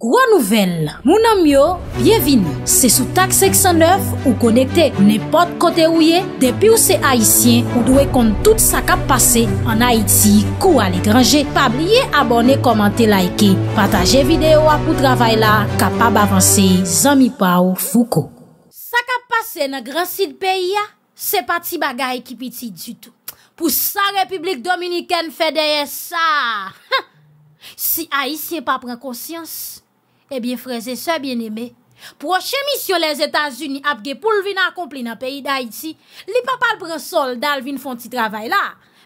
Gwa nouvel, mounan myo, byevini, se sou tak 609 ou konekte ne pot kote ouye, depi ou se Haitien ou dwe kont tout sa kap pase an Haiti kou ale grange, pa blye abone, komante, laike, pataje videyo apou travay la, kapab avanse, zami pa ou fouko. Sa kap pase nan gran si d'peyi ya, se pati bagay ki piti du tout. Pou sa Republik Dominikene fedeye sa, si Haitien pa pren konsyans, Ebyen eh freze sebyen eme, proche misyon les Etats-Unis apge pou lvin akompli nan peyi da iti, li pa pal pran sol dal vin fon ti travay la.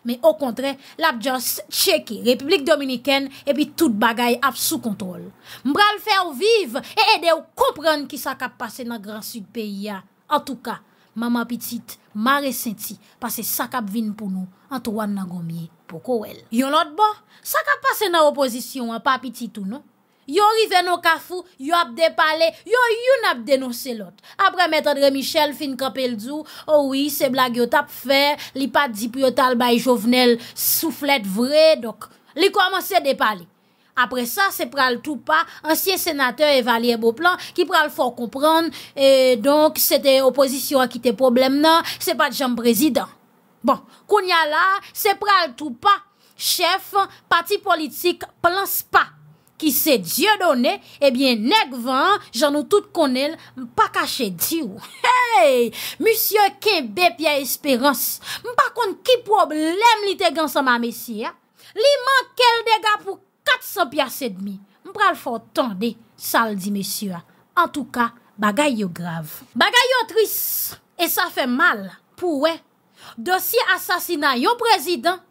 Me o kontre, lap jos cheke Republik Dominiken epi tout bagay ap sou kontrol. Mbra lfer ou vive e ede ou kompran ki sakap pase nan gran sud peyi ya. An tou ka, mama pitit ma resenti pase sakap vin pou nou an tou an nan gomye pou kowel. Yon lot bo, sakap pase nan opozisyon an pa pitit ou nou. Yon rive nou kafou, yon ap depale, yon yon ap denose lot. Apre metodre Michel fin kapel zou, owi, oh se blag yo tap fe, li pat dipiotal bay jovenel, souflet vre, dok, li komanse depale. Apre sa, se pral tou pa, ansye senatè evalye bo plan, ki pral fòr kompran, e, donk, se te opozisyon akite problem nan, se pat jom prezident. Bon, koun ya la, se pral tou pa, chef, pati politik, plans pa. Ki se Diyo done, ebyen eh nek van, jan nou tout konel, mpa kache Diyo. Hey, msye ke bep ya esperans, mpa kon ki problem li tegan sa ma mesye. Eh? Li mankel dega pou 400 piase dmi, mpral fò tande, sal di mesye. Eh? En tout ka, bagay yo grav. Bagay yo tris, e sa fe mal pou we. Dosye asasina yo prezident,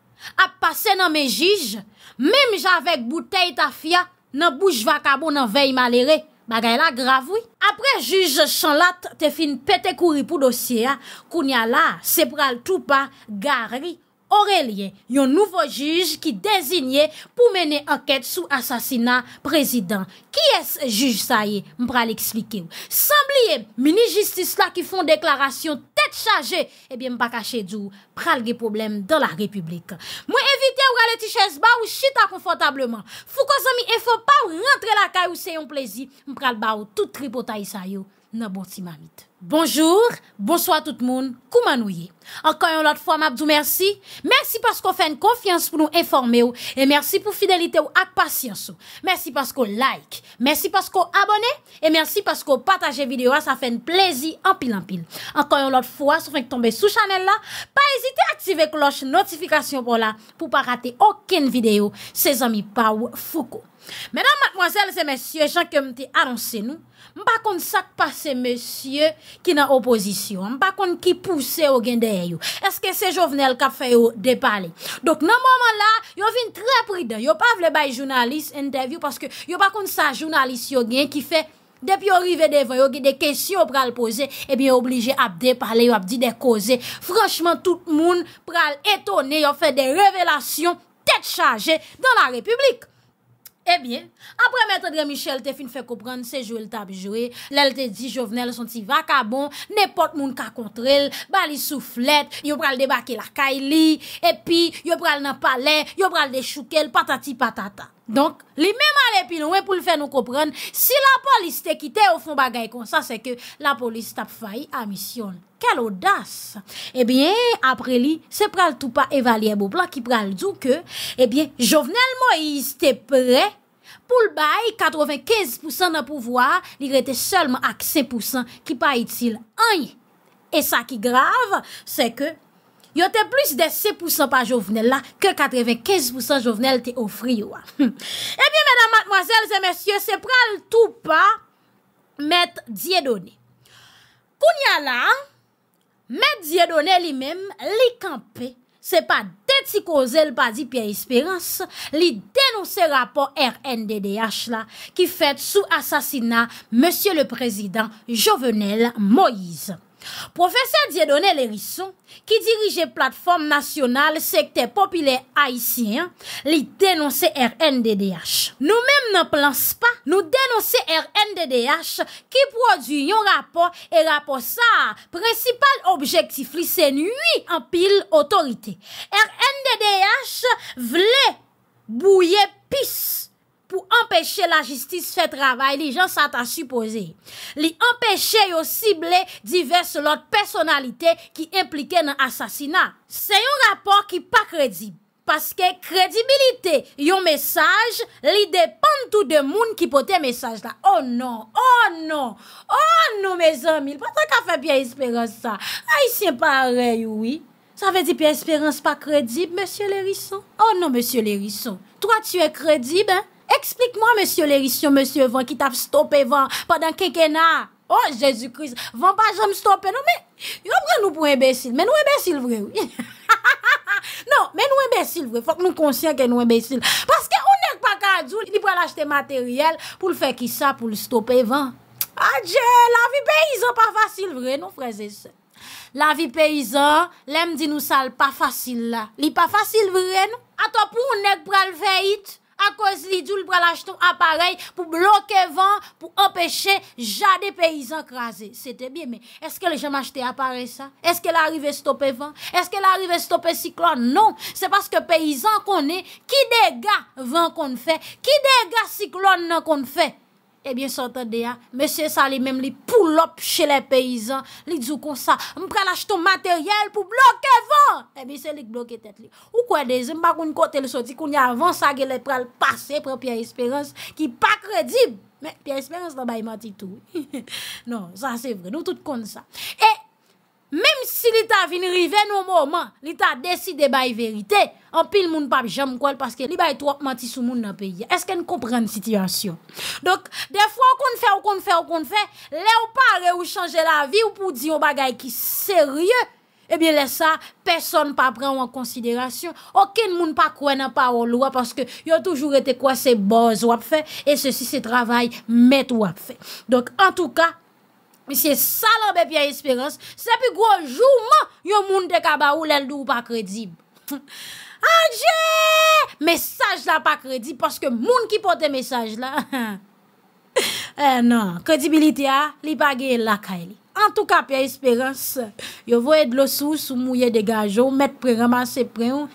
ap pase nan me jij, mwen javek boutey ta fya. nan bouj vakabo nan vey malere, bagay la gravou. Apre, juj chan lat, te fin pete kouri pou dosye, koun ya la, se pral toupa, garri. Aurelien, yon nouvo juj ki dezine pou mene anket sou asasina prezident. Ki es juj sa ye? Mpral ekslike ou. Samblie, mini-justis eh la ki fon deklarasyon, tete chaje, ebyen mpa kache djou pral ge probleme do la republik. Mwen evite ou gale ti ches ba ou chita konfortableman. Fou ko zomi efo pa ou rentre la kay ou se yon plezi, mpral ba ou tout tripotay sa yo, naboti mamit. Bonjour, bonsoit tout moun, koumanouye. Ankan yon lot fwa, mabdou, mersi. Mersi paskou fè n konfians pou nou informe ou, e mersi pou fidelite ou ak pasyans ou. Mersi paskou like, mersi paskou abone, e mersi paskou pataje videyo a sa fè n plezi anpil anpil. Ankan yon lot fwa, sou fèk tombe sou chanel la, pa ezite aktive kloche notifikasyon pou la, pou pa rate okin videyo, se zami pa ou foukou. Menan matmozèl se mèsyè, jankèm te aronsè nou Mpa kon sak pa se mèsyè ki nan oposisyon Mpa kon ki pousse yo gen deyè yo Eske se jovnel kap fè yo depalè Dok nan mwaman la, yo vin trè pridè Yo pa vle bay jounalist interview Paskè yo pa kon sa jounalist yo gen ki fè Depi yo rive devè, yo gen dey kèsyon pral pose Ebyen oblige ap depalè, yo ap di dekose Franschman tout moun pral etonè Yo fè dey revelasyon, tèd chargè dan la republik Ebyen, eh apre mètèdre Michel te fin fè koupran se jowe l tabi jowe, lèl te di jovenel son ti vakabon, nepot moun ka kontrel, bali souflet, yobral de bakè la kaili, epi yobral nan palè, yobral de choukel, patati patata. Donk, li mèm alè pilon wè pou l'fè nou kopren, si la polis te kite ou fon bagay kon sa, se ke la polis tap fay amisyon. Kel odas! Ebyen, eh apre li, se pral tou pa evalye bou plan ki pral djou ke, ebyen, eh jovenel mo yi ste pre, pou l'bay, 95% nan pouvwa, li rete selman ak 5% ki pay itil any. E sa ki grav, se ke, yo te plis de 6% pa jovenel la ke 95% jovenel te ofri yo a. E biye, mèdam, mwazèl, zè mèsyè, se pral tou pa mèt diè donè. Koun ya la, mèt diè donè li mèm, li kampe, se pa deti ko zè l pa di piè isperans, li denonsè rapor RNDDH la ki fèt sou asasina mèsyè le prezidant jovenel Moïse. Profeseur Diedonel Eriçon, ki dirije platforme nasyonal sekte popile haisyen, li denonsè RNDDH. Nou mèm nan plans pa, nou denonsè RNDDH ki produyon rapor e rapor sa. Principal objektif li se nui anpil otorite. RNDDH vle bouye pis. ou empèche la jistise fè travèl, li jan sa ta suppose. Li empèche yo sible divers lòt personalite ki implike nan asasina. Se yon rapò ki pa kredib, paske kredibilite. Yon mesaj, li depande tout demoun ki pote mesaj la. Oh non, oh non, oh non, me zomil, patra ka fè Pia Esperance sa? Ay, siye parey, oui. Sa fè di Pia Esperance pa kredib, Monsie Lerisson? Oh non, Monsie Lerisson, toa tuè kredib, hein? Eksplik mwen, monsye lerisyon, monsye van ki taf stopè van padan kekena. Oh, Jezu kriz, van pa jom stopè. Non, men, yon pre nou pou embesil. Men nou embesil vre. Non, men nou embesil vre. Fok nou konsyen ke nou embesil. Paske, ou nèk pa kajou, li pre l'achete materyel pou l'fè ki sa pou l'stopè van. Adje, la vi peyizan pa fasil vre, nou freze se. La vi peyizan, lèm di nou sal pa fasil la. Li pa fasil vre, nou. Ato pou ou nèk pre l'fè ite? à cause li pour l'acheter acheter appareil pour bloquer vent pour empêcher jade paysan craser c'était bien mais est-ce que les gens acheté appareil ça est-ce qu'elle à stopper vent est-ce qu'elle à stopper cyclone non c'est parce que paysan est, qui dégâts vent qu'on fait qui dégâts cyclone qu'on fait Ebyen sotan de ya, mese sa li mem li pou lop che le peyizan. Li djou kon sa, mpre lach ton materyel pou bloke van. Ebyen se lik bloke tet li. Ou kwa de ze mba koun kote le soti koun ya van sa ge le prel pase pre Pia Esperance ki pa kredib. Men, Pia Esperance la bay mati tou. Non, sa se vre, nou tout kon sa. Mèm si li ta vin rive nou mòman, li ta deside bay verite, an pil moun pa jèm kòl, paske li bay trok mati sou moun nan peye. Eske n kòprenn sityasyon. Donk, defo an konn fè, an konn fè, an konn fè, le ou pare ou chanje la vi ou pou di yon bagay ki serye, ebyen lesa, peson pa pren wè konsiderasyon. Oken moun pa kwen an pa wòl wè, paske yon toujou rete kwa se boz wè pfè, e se si se travay met wè pfè. Donk, an touka, misye salan bep ya espirans, sepi gwojou man, yon moun dekaba ou lel dou pa kredib. Anje! Mesaj la pa kredib, paske moun ki pote mesaj la. Non, kredibilite a, li page lakay li. An tou ka pya esperans, yo voye dlo sou sou mouye de gajo, met preman se preman,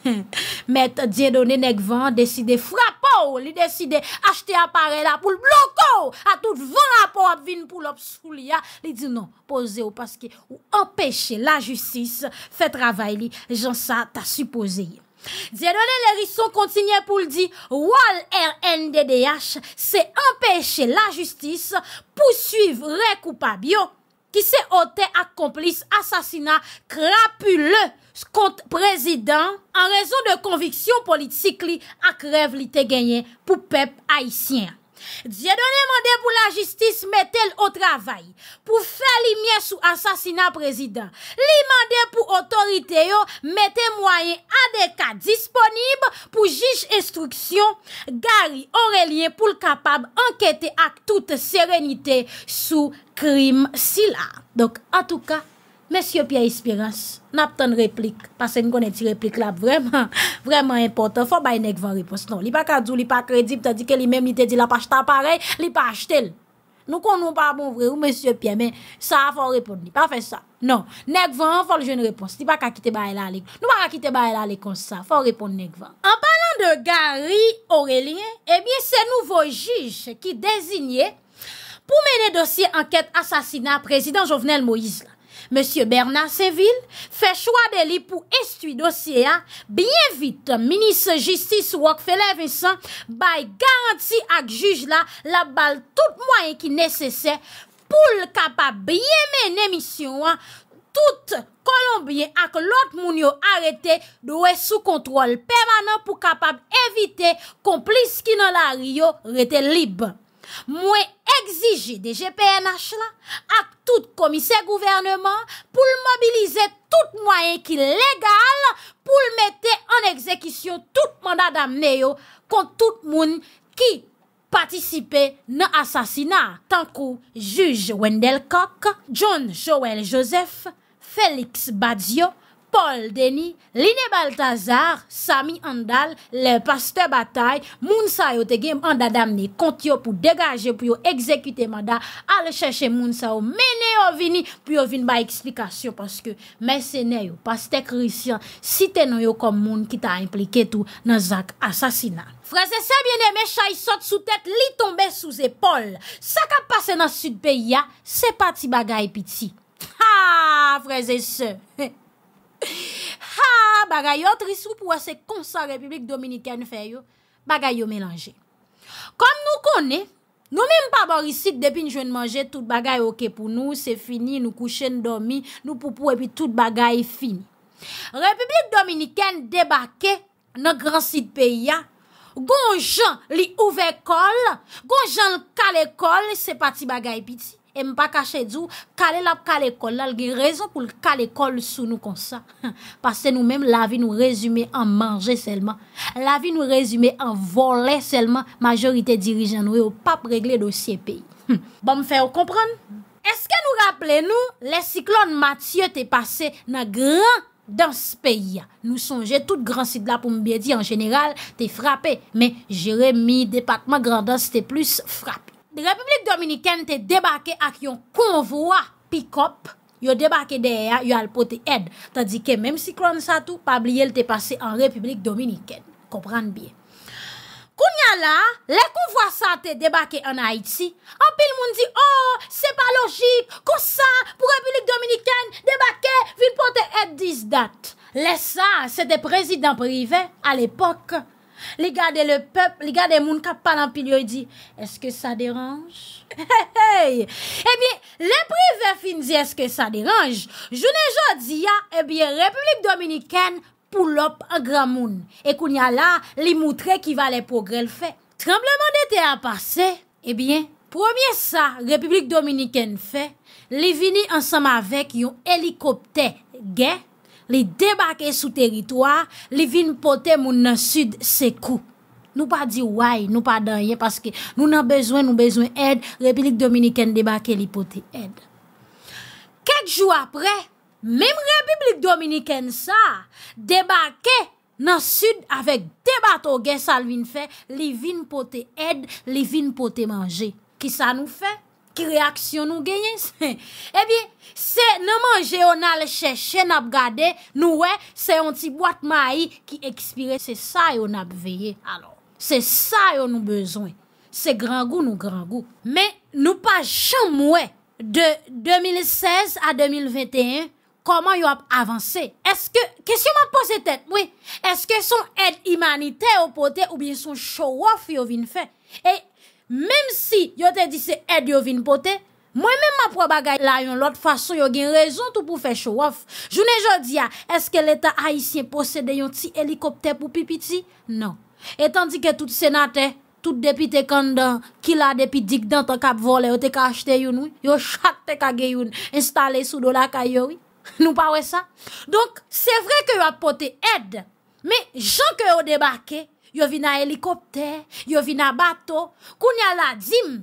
met dje donen ek van, deside frapo, oh, li deside achte aparela pou l'bloko, oh. a tout vrapot vin pou l'obsfouliya, li di non, pose ou paske ou empèche la justis, fè travay li, jansan ta suppose. Dje donen le riso kontinye pou ldi, wal rnddh se empèche la justis pou suiv rek ou pa biyo. ki se ote ak komplis asasina krapu le kont prezidan an rezon de konviksyon politik li ak rev li te genyen pou pep Haitien. Dje donè mandè pou la jistis metèl o travay pou fè li myè sou asasina prezident. Li mandè pou otorite yo metè mwayen adekat disponib pou jish instruksyon gari aurelien pou l kapab anketè ak tout serenite sou krim sila. Dok, an tou ka. Monsie Pierre Espirance, nap tan replik, pasen konen ti replik lap, vreman, vreman impotant, fò baye nekvan repons. Non, li pa kadou, li pa kredib, tadike li mem nite di la pa chta parey, li pa achte l. Nou konon pa bon vre ou, monsie Pierre, men, sa fò repons, li pa fè sa. Non, nekvan, fò lje n repons, li pa kakite baye la le kon, nou pa kakite baye la le kon sa, fò repons nekvan. An palan de Gary Aurelien, ebyen eh se nouvo jige ki dezigne pou mene dosye anket asasina prezident Jovenel Moïse la. Monsie Bernard Seville fè chwa de li pou estui dosye a, byen vit, minis justice wak fè le vinsan, bay garanti ak juj la, la bal tout mwayen ki nesesè, pou l kapab byen men emisyon an, tout kolombien ak lot moun yo arete do wè sou kontrol pèmanan pou kapab evite komplis ki nan la ryo rete lib. Mwen egziji de GPNH la ak tout komise gouvernement pou l mobilize tout mwayen ki legal pou l mette an ekzekisyon tout mandat damneyo kont tout moun ki patisipe nan asasina. Tankou juj Wendell Koch, John Joel Joseph, Felix Badiou. Paul Deni, Liné Balthazar, Samy Andal, le paste batay, moun sa yo te gem an da damne kont yo pou degaje pou yo ekzekute mada al chèche moun sa yo mène yo vini pou yo vin ba eksplikasyon paske mè sè nè yo paste krisyan si te nou yo kom moun ki ta implike tou nan zak asasinan. Frèze sè bè nè mè chay sot sou tèt li tombe sou zè Paul, sa ka pase nan sud pe ya, se pati bagay piti. Ha! Frèze sè! Ha, bagayot risou pou wase konsan Republik Dominiken feyo, bagayot melange. Kom nou kone, nou mim pa bori sit depi njwen manje, tout bagay ok pou nou, se fini, nou kouche, nou domi, nou poupou epi tout bagay fini. Republik Dominiken debake nan gran sit peya, gonjan li ouve kol, gonjan kal ekol, se pati bagay piti. E m pa kache djou, kale lap kale kol, lal ge rezon pou l kale kol sou nou konsa. Pase nou menm la vi nou rezume an manje selman. La vi nou rezume an vole selman, majorite dirijan nou e ou pap regle dosye peyi. Bon m fè ou kompran? Eske nou rappele nou, le siklon matye te pase nan gran dans peyi ya. Nou sonje tout gran sit la pou m bedi an jeneral te frape, men jere mi depakman grandans te plus frape. Republik Dominikèn te debake ak yon konvoi pikop, yo debake dera, yo al pote ed, tadike mèm si kron sa tou, pabliye l te pase an Republik Dominikèn. Kopran biye. Koun ya la, le konvoi sa te debake an Haïti, an pil moun di, oh, se pa logip, kousa, pou Republik Dominikèn, debake, vil pote ed dis dat. Le sa, se te prezident privè, al epok, Liga de le pep, liga de moun kap pa nan pil yo, e di, eske sa deranj? Ebyen, le privè finzi eske sa deranj? Joun e jò di ya, ebyen, eh Republik Dominikèn poulop an gran moun. E koun ya la, li moutre ki va le progrèl fè. Trembleman de te apase, ebyen, eh promye sa, Republik Dominikèn fè, li vini ansam avèk yon helikopte gen, li debake sou teritwa, li vin pote moun nan sud se kou. Nou pa di waj, nou pa danyen, paske nou nan bezwen, nou bezwen ed, Republik Dominikèn debake li pote ed. Kek jou apre, mèm Republik Dominikèn sa, debake nan sud avèk debato gen salvin fe, li vin pote ed, li vin pote manje. Ki sa nou fe? Ki reaksyon nou genyen eh se? Ebi, se nou manje ou nan le chè chè nan ap gade, nou wè, se yon ti boat ma yi ki ekspire. Se sa yon ap veye. Alors, se sa yon nou bezoy. Se gran gou nou gran gou. Men, nou pa chan mwè, de 2016 a 2021, koman yon ap avanse? Eske, kesye mwen pose tèt? Mwen, eske son ed imanite ou pote, ou bie son chowof yon vin fè? E, Mem si yo te di se Ed yo vin pote, mwen men ma proba gaya yon lot fason yo gen rezon tout pou fè chowof. Jounen jò di ya, eske l'Etat Haitien posede yon ti helikopter pou pipiti? Non. Etan di ke tout senate, tout depite kanda, kila depite dik dante kap vole, yo te ka achete yon ou, yo chak te ka ge yon installe sou do la kaya ou. Nou pawe sa. Donk, se vre ke yo apote Ed, me jan ke yo debake, Yo vina helikopter, yo vina bato, koun yal la zim.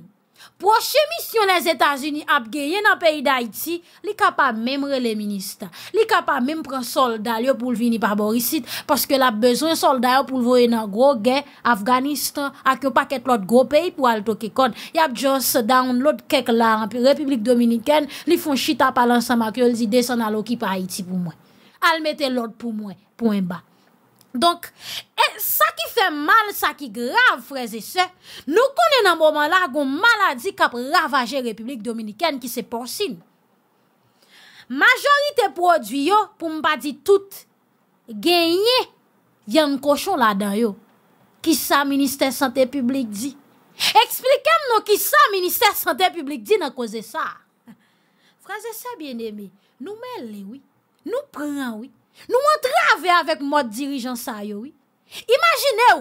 Proche misyon les Etats-Unis ap geye nan peyi d'Haïti, li ka pa memre le ministan. Li ka pa mem pren solda li yo pou l vini pa borisit. Paske la ap bezwen solda yo pou l voye nan gro gen, Afganistan, ak yo paket lot gro peyi pou al toke kon. Ya ap jose dan lot kek la, republik dominiken, li fon chita palan sa makyo, li desen al okipa Haïti pou mwen. Al mette lot pou mwen, pou mwen ba. Donk, sa eh, ki fe mal, sa ki grav, fraze se, nou konen nan mouman la goun maladi kap ravaje Republik Dominiken ki se porsin. Majorite prodwyo pou mba di tout, genye, yon koshon la dayo, ki sa Ministè Santè Publik di. Eksplikem nou ki sa Ministè Santè Publik di nan koze sa. Fraze se, bien eme, nou mel li, nou preman, oui. Nou montre avè avèk mòt dirijan sa yo wè. Imajine yo,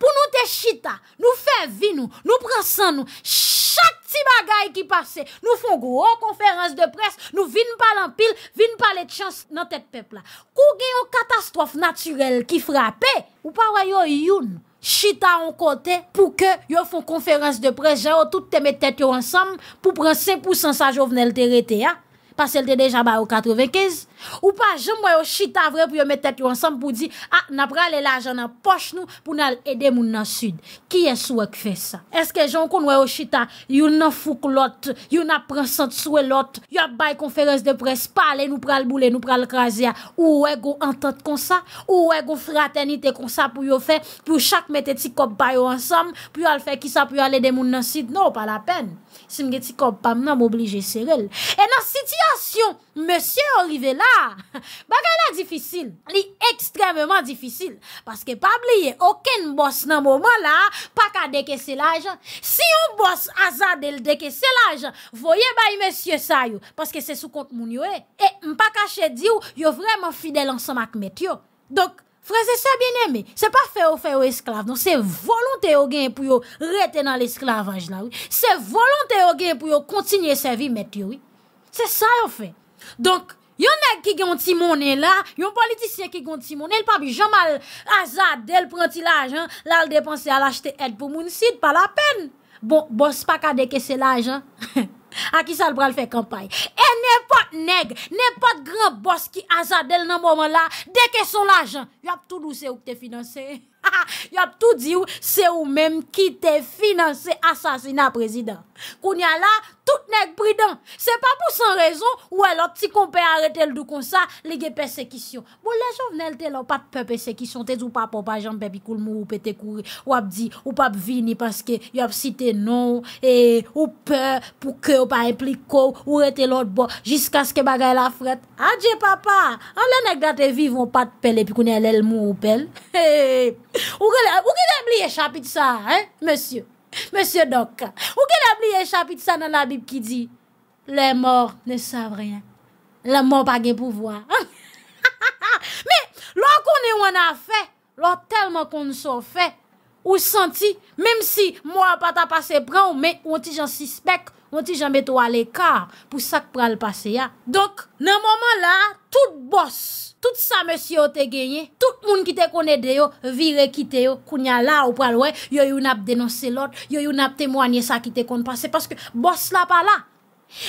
pou nou te chita, nou fè vi nou, nou pransan nou, chak ti bagay ki pase, nou fon gwo konferans de pres, nou vin pa l'ampil, vin pa lè tchans nan tèt pepla. Kou gen yo katastrof naturel ki frape, ou pa wè yo youn chita an kote pou ke yo fon konferans de pres, jè yo tout te met tèt yo ansam pou pransen pou san sa jovnel tè rete ya. Pasèl te deja ba ou 95? Ah, ah, ah. Ou pa jom wè yo chita vre pou yo metet yo ansam pou di a, na pralè la janan poch nou pou nan edemoun nan sud. Ki yè sou ek fè sa? Eske jom kon wè yo chita, yon nan fouk lot, yon nan pransant sou lot, yon bay konferens de pres, pale nou pral boule, nou pral krasia, ou wè go antat kon sa, ou wè go fraternite kon sa pou yo fè pou chak metet ti kop bayo ansam, pou yo al fè ki sa pou yo al edemoun nan sud. No, pa la pen. Simge ti kop pa mnam oblige ser el. E nan siti, Patasyon, monsye orive la, baka la difisil, li ekstrememan difisil. Paske pabliye, oken mbos nan mouman la, paka deke selajan. Si yon bos azadel deke selajan, voye bay monsye sa yo, paske se sou kont moun yo e. Eh. E mpa kache diyo, yo vreman fidel ansamak met yo. Donk, freze se bieneme, se pa feyo feyo esklave non, se volonte o gen pou yo rete nan l'esklave anj la. Se volonte o gen pou yo kontinye se vi met yo e. Se sa yon fe. Donk, yon neg ki gwen ti mounen la, yon politisyen ki gwen ti mounen, l pabijan mal azad del prenti l ajan, l al depanse al achete et pou mounsid, pa la pen. Bon, boss pa ka deke se l ajan, akisa l bral fe kampay. E, nepot neg, nepot gran boss ki azad del nan mounman la, deke se l ajan, yon ap tout nou se ou te finanseye. Ha ha, yo ap tou di ou, se ou menm ki te finanse asasina prezident. Koun ya la, tout nek pridan. Se pa pou san rezon, ou elot ti konpey arete l do kon sa, lege persekisyon. Bo lejou vnel te lopat pe persekisyon, te zou pap opajan pe pi koulmou ou pete kouri. Ou ap di, ou pap vini, paske yo ap site non, ee, ou pe pou ke opa implikou, ou rete lot bon, jiska ske bagay la fret. Adje papa, anle nek date vivon pat pel, e pi kounye lel moun ou pel. He he he he. Ou ke la bli e chapit sa, hein, monsye, monsye dok, ou ke la bli e chapit sa nan la bib ki di, le mor ne sav reyen, le mor pa gen pouvoi, ha, ha, ha, me, lor konen wana fe, lor telman kon sou fe, ou senti, mem si mwa pata pase pre ou me, ou ti jan sispek, Non ti jambe tou al e ka pou sak pral pase ya. Donk nan moman la, tout bos, tout sa monsi yo te genye, tout moun ki te konede yo, vire ki te yo, kounya la ou pral we, yo yon ap denonse lot, yo yon ap temwanyen sa ki te konpase, paske bos la pa la.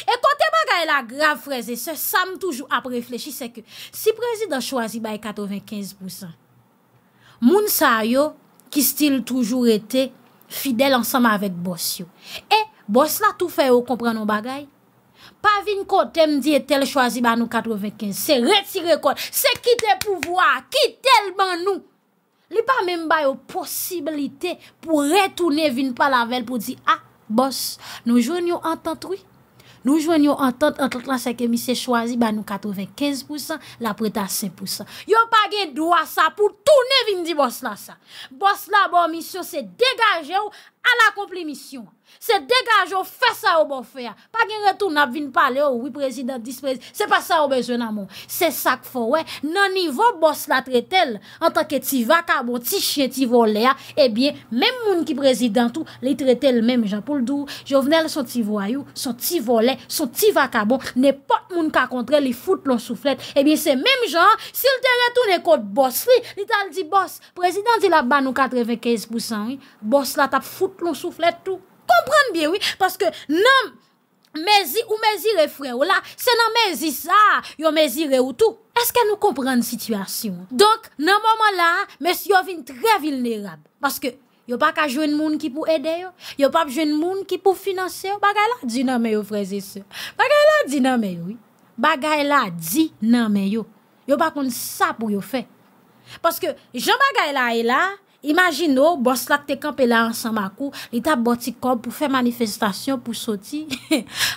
E kote mga yon la grav prezi, se sam toujou ap reflechi, se ke si prezi dan chwazi bay 95%, moun sa yo ki stil toujou rete, Fidel ansama avèk bos yo. E, bos la tou fè yo kompren nou bagay. Pa vin kote mdi etel chwazi ban nou 95. Se retire kote. Se kite pou vwa. Ki tel ban nou. Li pa men bay yo posibilite pou retoune vin pala vel pou di. Ha, ah, bos, nou joun yo antan truy. Nou jwen yon entote, entote la seke mi se chwazi, ba nou 95%, la preta 5%. Yon page dwa sa pou toune vin di bos la sa. Bos la bon misyon se degaje ou ala komple misyon. Se degaj yo fè sa ou bo fè ya Pa gen retoun ap vin pale yo Ou wè prezident, dis prezident Se pa sa ou bezè nan moun Se sak fò wè, nan nivò bos la tretèl An tanke ti vakabon, ti chè, ti vole ya Ebyen, eh menm moun ki prezident ou Li tretèl menm jan pou l'dou Jè ou venè lè son ti voyou, son ti vole Son ti vakabon, ne pot moun ka kontre Li fout lon souflet Ebyen, eh se menm jan, sil te retoun e kote bos Li tal di bos, prezident di la ban Ou 95% Bos la tap fout lon souflet ou comprendre bien, oui. Parce que, non, mais ou mesire frère, ou là, c'est non mesi ça, yon mesire ou tout. Est-ce que nous comprend la situation? Donc, dans moment-là, monsieur yon vin très vulnérable. Parce que, yon pas qu'à jouer moun qui pour aider yon. Yon pas jouer moun qui pour financer yon. là dit non, mais vous frère et soeur. Bagay la dit non, mais oui. Bagay là dit non, mais yon. Yon pas contre ça pour yon fait. Parce que, Jean Bagay là est là, Imagine ou, bos lak te kampe la ansan makou, li tap boti kob pou fè manifestasyon pou soti.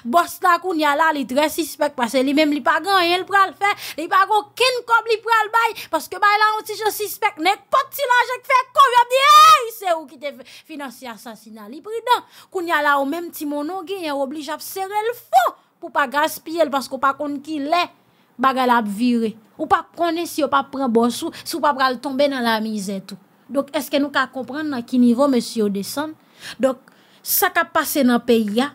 Bos lak ou nyal la li tre sisypek, pasè li mèm li pa gan, yè l pral fè, li pa gan kin kob li pral bay, paske bay la ou ti jen sisypek, nek poti lan jèk fè kob, yèm di, hey, se ou ki te finansi asansi nan li pridan. Kou nyal la ou mèm ti mono gen, yèm oblij ap sere l fò pou pa gaspye l, paske ou pa kon ki lè bagal ap vire. Ou pa prene si ou pa pre bon sou, si ou pa pral tombe nan la mizè tou. Donk, eske nou ka kompren nan ki nivou mè si yo desen? Donk, sa ka pase nan pe ya,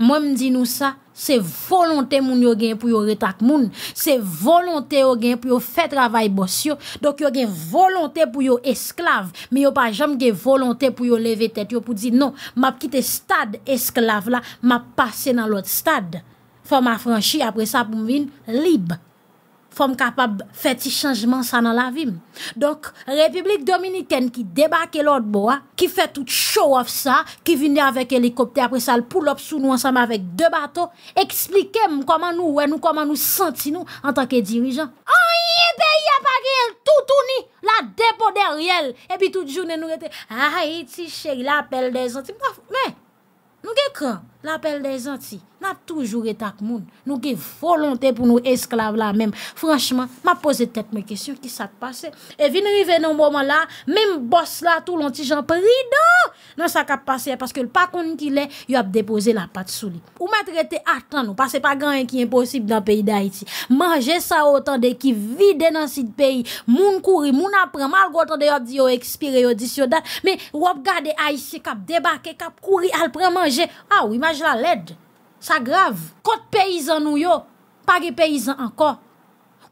mwen mdi nou sa, se volontè moun yo gen pou yo retak moun. Se volontè yo gen pou yo fè travay bòsyo. Donk, yo gen volontè pou yo esklav. Mè yo pa jam gen volontè pou yo leve tèt. Yo pou di, non, ma pkite stade esklav la, ma pase nan lot stade. Fa ma franchi apre sa pou mvin libe. fòm kapab fè ti chanjman sa nan la vim. Donk, Republik Dominikèn ki debake lòd bo a, ki fè tout show off sa, ki vini avèk helikopte apre sa lpoulop sou nou ansam avèk dè batò, eksplikem koman nou wè nou, koman nou senti nou an tanke dirijan. An yi pe yi apake el, toutouni la depo deryèl, epi toutjounen nou rete, a yi ti chèk la apel de zantim, mè, nou ge kòm? L'apel de zanti, na toujou re tak moun. Nou ki volonte pou nou esklave la men. Franchman, ma pose tet me kesyon, ki sa te pase. E vinri ven nou mouman la, men mbos la, tou lonti, jan pri do. Nan sa ka pase, paske l pakoun ki le, yo ap depose la pat sou li. Ou ma trete atan nou, pase pa gan yon ki imposib dan peyi da iti. Mange sa otan de, ki vide nan sit peyi. Moun kouri, moun ap preman, al gotan de yo ap di yo ekspire, yo dis yo dat. Me, yo ap gade a isi, kap debake, kap k la led. Sa grave. Kot peyizan nou yo, pa ge peyizan anko.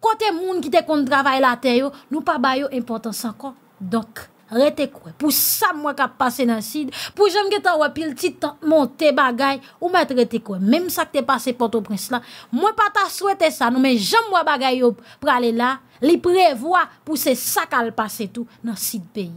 Kot e moun ki te kont travay la te yo, nou pa bayo impotans anko. Donk, rete kwe. Pou sa mwen ka pase nan sid, pou jem ge ta wapil titan monte bagay, ou mwen rete kwe. Mem sa ke te pase Port-au-Prince la, mwen pata swete sa, nou men jem mwen bagay yo prale la, li prevoa pou se sa kal pase tou nan sid pey.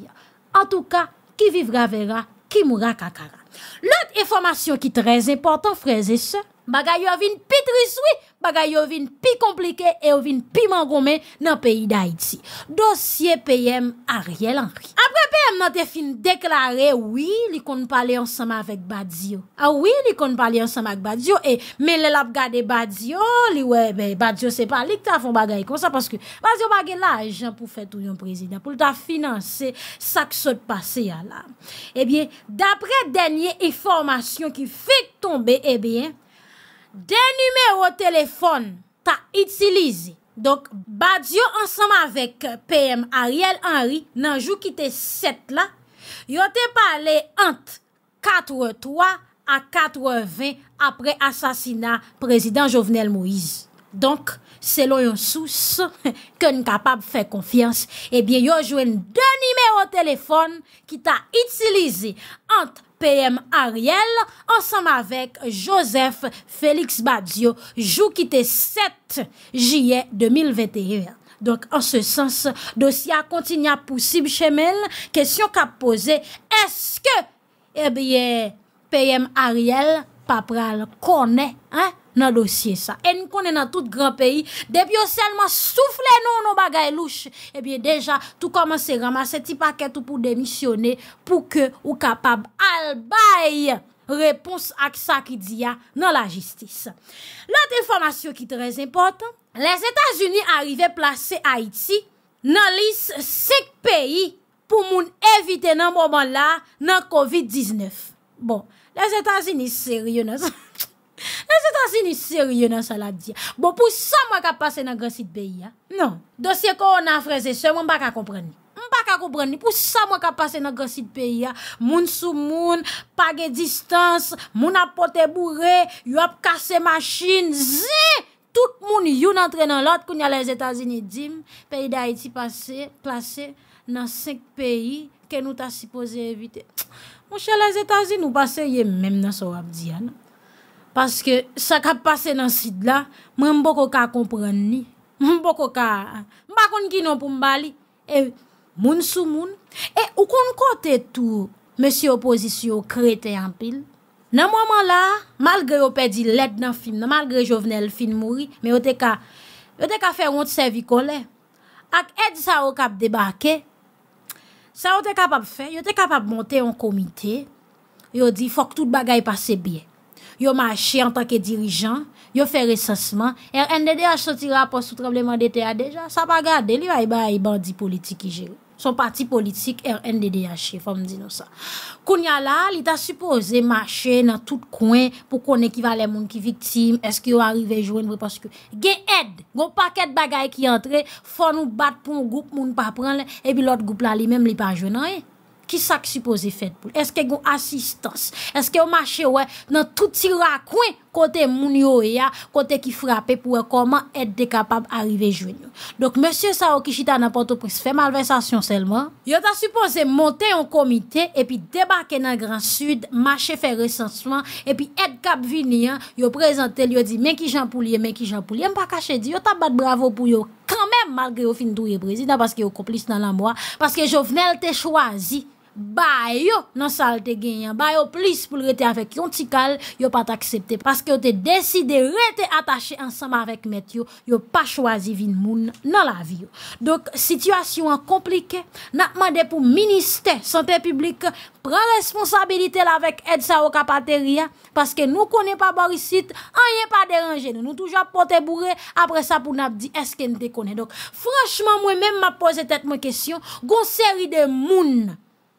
En tou ka, ki vivra vera, ki mwra kakara. L'autre information qui est très importante, frères et sœurs, Bagay yo vin pi triswi, bagay yo vin pi komplike, e yo vin pi man gome nan peyi da iti. Dosye PM Ariel Henry. Apre PM nante fin deklare, oui, li kon pali ansama vek Badiou. A ah oui, li kon pali ansama vek Badiou, e, men le lap gade Badiou, li we, be, Badiou se pali, ki ta fon bagay kon sa, paske Badiou bagay la ajan pou fe tou yon prezident, pou lta finanse sakso de pase ya la. Ebyen, dapre denye informasyon ki fik tombe, ebyen, De numero telefon ta itilize Donk badyo ansama vek euh, PM Ariel Henry Nanjou ki te set la Yo te pale ant 4.3 a 4.20 Apre asasina prezident Jovenel Moïse Donk selon yon sous Ke n kapab fe konfians Ebyen eh yo jwen deni téléphone qui t'a utilisé entre PM Ariel ensemble avec Joseph Félix Badio, jour qui était 7 juillet 2021. Donc, en ce sens, dossier continue à possible chez Question qu'a posée, est-ce que, eh bien, PM Ariel pa pral kone nan dosye sa. E nou kone nan tout gran peyi, debi yo selman soufle nou nou bagay louche, ebyen eh deja, tou komanse ramase ti paket pou demisyone, pou ke ou kapab albay repons ak sa ki diya nan la jistis. Lote informasyon ki trez importan, les Etats-Unis arrive plase Haiti nan lis sek peyi pou moun evite nan mouman la nan COVID-19. Bon, Les Etats-Unis seriou nan sa la diya. Bo pou sa mwen ka pase nan gansit peyi ya? Non. Dosye ko ou nan freze se mwen baka kompreni. Mbaka kompreni pou sa mwen ka pase nan gansit peyi ya? Moun sou moun, page distans, moun apote bourre, yop kase maschin, zi! Tout moun yon entre nan lot koun ya les Etats-Unis dim. Peyi da iti pase, place nan sek peyi ke nou ta sipoze evite. Tch! Mwen chè la zétazine ou basè yè mèm nan sa wap diyan. Paske sa kap pasè nan sid la, mwen mbok o ka kompren ni. Mwen mbok o ka, mbakoun ki nou pou mbali. E moun sou moun. E ou kon kote tou, mwen si opozisyon krete yon pil. Nan mwaman la, malgre yo pedi led nan film nan, malgre jo vnen el film mwori, mwen yo te ka, yo te ka fè yon tsevi kolè. Ak edi sa yo kap debake, Sa yo te kapap fe, yo te kapap monte yon komite, yo di fok tout bagay pase bie. Yo ma ache en tanke dirijan, yo fe resasman, en dede a soti rapos ou trembleman dete a deja, sa pa gade, li va yi ba yi bandi politik ki jirou. Son parti politik, RNDDH, e, fòm di nou sa. Koun ya la, li ta suppose marchè nan tout kwen pou kon ekivalè moun ki viktim, eske yo arive jwen wè paske. Ge ed, yo pakèd bagay ki entre, fò nou bat pou moun goup moun pa pran, e bi lot goup la li mèm li pa jwen, nan e? Ki sa ki suppose fèd pou? Eske yo asistans, eske yo marchè wè nan tout tira kwen, kote moun yo e ya, kote ki frape pou e koman et de kapab arive jwen yo. Dok monsie Sao Kishita nan pote pris, fe malversasyon selman, yo ta supose monte yon komite, epi debake nan Gran Sud, mache fe resansman, epi et kap vini, yo prezante, yo di men ki jan pou liye, men ki jan pou liye, mpa kache di, yo ta bat bravo pou yo, kanmen malgre yo fin dou ye brezina, paske yo komplis nan la mwa, paske jo vnel te chwazi, Bayo nan sal te genyen Bayo plis pou rete avek yon tikal Yo pa te aksepte Paske yo te deside rete atache ansama avek met yo Yo pa chwazi vin moun nan la vi yo Dok, sitwasyon an komplike Na mande pou minister Santè publik Pren responsabilite lavek edsa o kapateria Paske nou konen pa borisit Anye pa derenjen Nou toujwa pote bourè Apre sa pou nap di eske n te konen Dok, franchman mwen mèm ma pose tèt mwen kesyon Gon seri de moun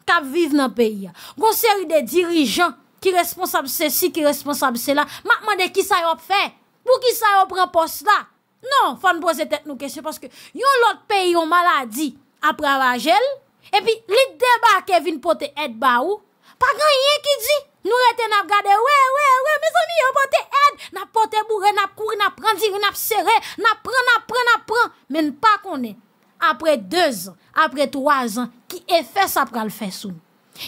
Kap vive nan peyi ya, gonseri de dirijan, ki responsab se si, ki responsab se la, makman de ki sayop fe, pou ki sayop repos la. Non, fan boze tet nou kesye, paske yon lot peyi yon maladi, apra vajel, epi lit deba kevin pote ed ba ou, pa kan yon yon ki di, nou rete nap gade, we we we, me zon mi yon pote ed, nap pote boure, nap koure, nap prendi, vin ap sere, nap pren, nap pren, nap pren, men pa konen. apre 2 an, apre 3 an, ki e fè sa pral fè sou.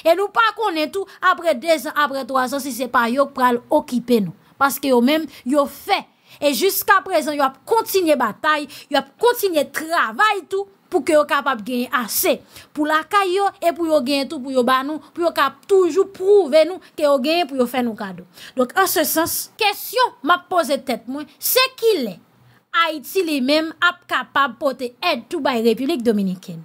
E nou pa konen tou, apre 2 an, apre 3 an, si se pa yon pral okipe nou. Paske yon mèm, yon fè. E jusqu'a prezen, yon ap kontinye batay, yon ap kontinye travay tou, pou ke yon kapap genye asè. Pou la ka yon, e pou yon genye tou, pou yon ban nou, pou yon kap toujou prouve nou, ke yon genye pou yon fè nou kado. Donk an se sens, kesyon ma pose tèt mwen, se ki lè, Haiti li men ap kapab pote et tou bay Republik Dominikene.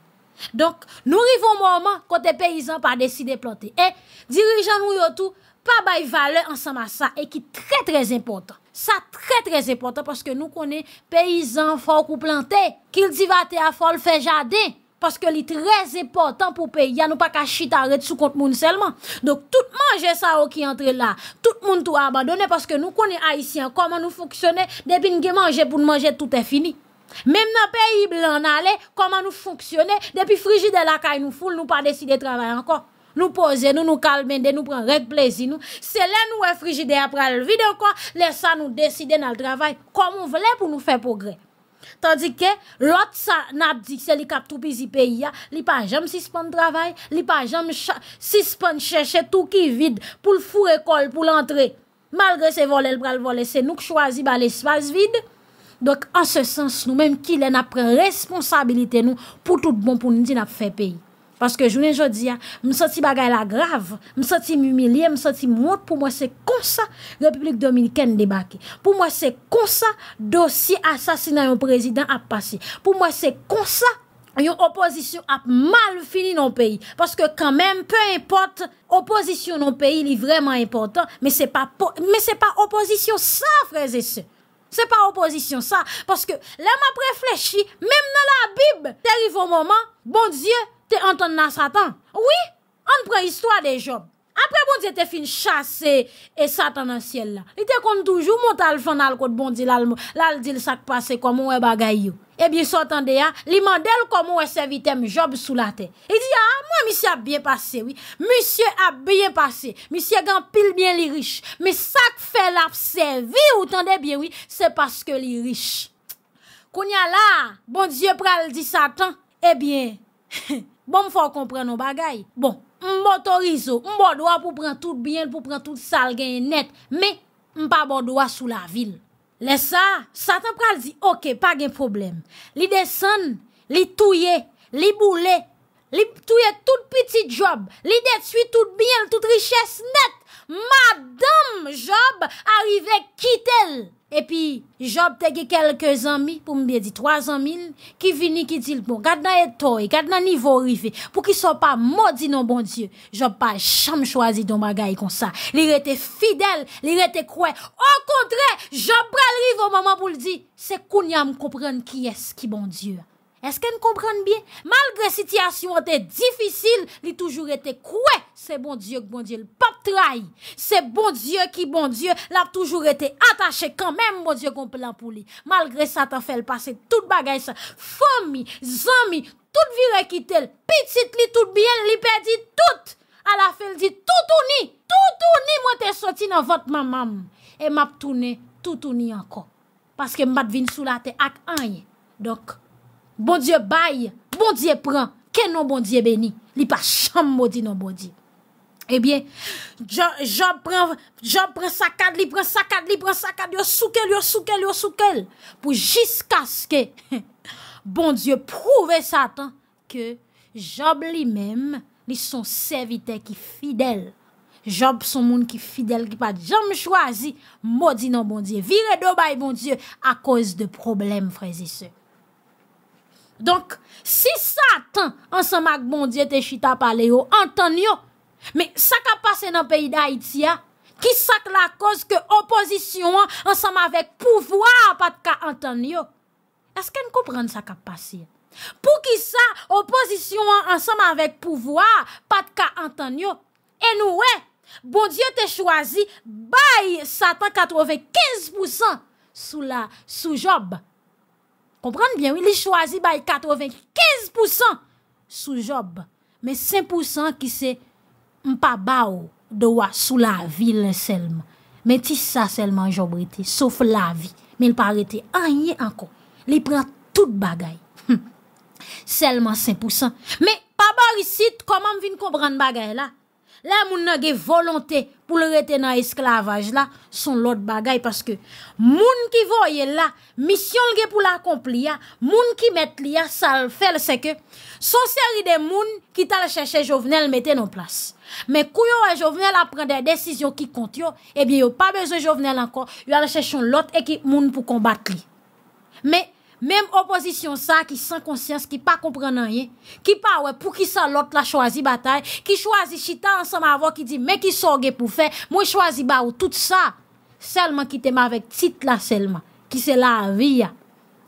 Donk nou rivon mouman kote peyizan pa deside pote et dirijan nou yotou pa bay vale ansan masan et ki tre trez importan. Sa tre trez importan paske nou konen peyizan faw kou plante, kil divate a faw lfe jadey. Paske li treze portan pou peyi, ya nou pa ka chita red sou kont moun selman. Dok tout manje sa o ki entre la. Tout moun tou abadone paske nou konen haisyen koman nou foksyone. Depi nge manje pou nmanje tout e fini. Mem nan peyi blan ale, koman nou foksyone. Depi frijide la kay nou foule, nou pa deside travay anko. Nou pose, nou nou kalmende, nou pren red plezi nou. Se le nou e frijide apra le vide anko, lesa nou deside nan l travay. Komon vle pou nou fe progre. Tandik ke, lot sa nap di ki se li kap troupi zi peyi ya, li pa jam sispan trabay, li pa jam sispan cheshe tou ki vide pou l'fou rekol pou l'entre. Malgre se vole l pral vole, se nou k chwazi ba l espase vide. Dok, an se sens nou, menm ki le nap pren responsabilite nou pou tout bon pou nou di nap fe peyi. Paske jounen jodia, msoti bagay la grav, msoti m'humilye, msoti m'vote, pou mwen se konsa Republik Dominiken debake. Pou mwen se konsa dosi asasina yon prezident ap pase. Pou mwen se konsa yon opozisyon ap mal fini non peyi. Paske kanmen, peu importe, opozisyon non peyi li vreman important, me se pa opozisyon sa, freze se. Se pa opozisyon sa, paske lèman preflechi, mèm nan la bib, terivon moman, bon dieu, Te anton nan satan. Oui. An pre yistwa de job. Apre bon di te fin chase. E satan nan siel bon eh la. Li te kont toujou. Mon tal fon al kote bon di lal mo. Lal di l sak pase komon we bagay yo. Ebyen sotan de eh ya. Li mandel komon we se vitem job sou la te. E di ya. Mwen misye ap bien pase. Misyen ap bien pase. Misyen gan pil bien li riche. Me sak fe la se vitem de bien. Se paske li riche. Konya la. Bon di yo pre al di satan. Ebyen. bon m fò kompren nou bagay, bon, m bò to rizò, m bò dòwa pou pran tout biyen, pou pran tout sal gen net, me, m pa bò dòwa sou la vil. Le sa, satan pral zi, ok, pa gen problem, li desen, li touye, li boule, li touye tout piti job, li detui tout biyen, tout riches net, Madame Job a rive kitel E pi Job tege kelke zanmi pou mbiye di 300.000 Ki vini ki dil pou gade nan etoy, gade nan nivou rive Pou ki so pa modi nan bon Diyo non, bon Job pa cham chwazi don bagay kon sa Li rete fidel, li rete kwe On kontre, Job pral rive o maman pou ldi Se koun ya mkopren ki eski bon Diyo Eske n kompran biye? Malgre sityasyon te difisil, li toujou rete kwe, se bon diyo ki bon diyo, l pa trai. Se bon diyo ki bon diyo, l ap toujou rete atache, kanmen bon diyo konpe la pou li. Malgre sa ta fel pase, tout bagay sa, fomi, zami, tout virè ki tel, pitit li tout biye, li pedi tout. A la fel di, toutouni, toutouni, mwen te soti nan vat mamam. E map toune, toutouni anko. Paske mbat vin sou la te ak anye. Dok, Bondye bay, bondye pran, ke non bondye beni, li pa chanm modi non bondye. Ebyen, eh Job pran sakad, li pran sakad, li pran sakad, yo soukel, yo soukel, yo soukel, pou jiska ske. Bondye prouve satan ke Job li mem, li son servite ki fidel. Job son moun ki fidel, ki pa jam chwazi, modi non bondye. Vi le do bay bondye, a koz de problem frezi se. Donk, si satan ansama ak bondye te chita pale yo, anton yo, me sa ka pase nan peyi da itia, ki sak la koz ke opozisyon ansama vek pouvoar pat ka anton yo, eske n koupren sa ka pase? Pou ki sa opozisyon ansama vek pouvoar pat ka anton yo, en nou we, bondye te chwazi bay satan 95% sou jobbe. Kompran bien, li chwazi bay 95% sou job. Men 5% ki se mpa baou dewa sou la vil selman. Men ti sa selman job rete, sauf la vi. Men pa rete, an ye anko. Li pran tout bagay. Selman 5%. Men pa baou yisit, koman mvin kompran bagay la? la moun nan volonté pour le retenir en esclavage là son l'autre bagaille parce que moun qui voye là mission le pour l'accomplir moun qui met li ça le fait c'est que son série des moun qui t'a chercher Jovenel mettez en place mais kouyo et Jovenel a prendre des décisions qui comptent yo eh bien pas besoin Jovenel encore yo a chercher l'autre équipe moun pour combattre li mais Mem oposisyon sa ki san konsyans, ki pa kompren nan yin, ki pa wè pou ki sa lot la chwazi batay, ki chwazi chita ansan ma vò, ki di me ki soge pou fè, mwen chwazi ba ou tout sa, selman ki tem avèk tit la selman, ki se la avia,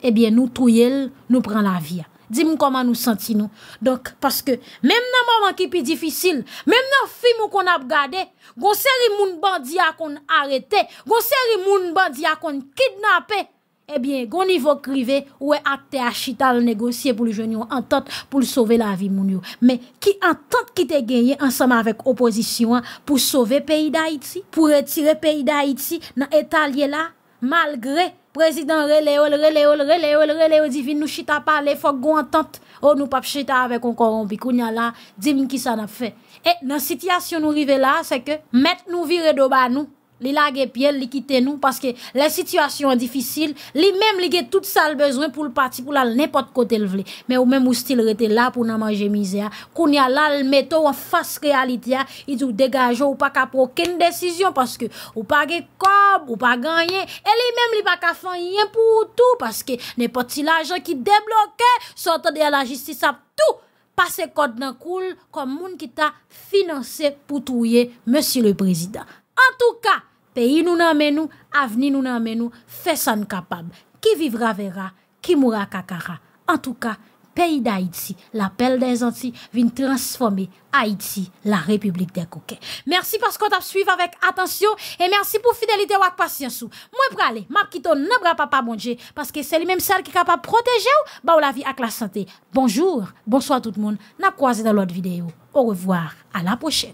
ebyen nou truyel, nou pran la avia. Dim koman nou senti nou. Donk, paske, mem nan mouman ki pi difisil, mem nan fi moun kon ap gade, gonseri moun bandiya kon arete, gonseri moun bandiya kon kidnapè, Ebyen, eh gouni vok rive ou e ate a chita le negosye pou li jwen yon entente pou li sove la vi moun yo. Men, ki entente ki te genye ansama vek oposisyon pou sove peyi da iti? Pou retire peyi da iti nan etalye la? Malgre, prezident releol, releol, releol, releol, releol, divin nou chita pale, fok goun entente. Ou oh, nou pap chita avek on koron bikoun ya la, divin ki sa na fe. E, eh, nan sityasyon nou rive la, seke, met nou vire do ban nou. li la ge pye, li kite nou, paske la sitwasyon an difisil, li menm li ge tout sal bezwen pou l pati, pou la l nepot kote l vle, men ou menm ou stil rete la pou nan manje mize a, koun ya la l meto w an fase realite a, idou degajo ou pa ka proken desisyon, paske ou pa ge kob, ou pa ganyen, e li menm li pa ka fanyen pou tout, paske nepot ti la jen ki deblokè, sotan de la jistis ap tout, pase kote nan koul, kom moun ki ta finanse pou touye, monsi le prezident. An touka, Pays nous nan men nous, avni nous nan men nou, fè san vivra verra, qui mourra kakara. En tout cas, pays d'Haïti, l'appel des Antilles, vient transformer Haïti, la République des coquets. Merci parce qu'on t'a suivi avec attention et merci pour fidélité ou patience. Moi aller, m'a quitté n'abra papa bon Dieu parce que c'est lui-même celle qui est capable de protéger ou, bah, la vie avec la santé. Bonjour, bonsoir tout le monde. N'a croisé dans l'autre vidéo. Au revoir, à la prochaine.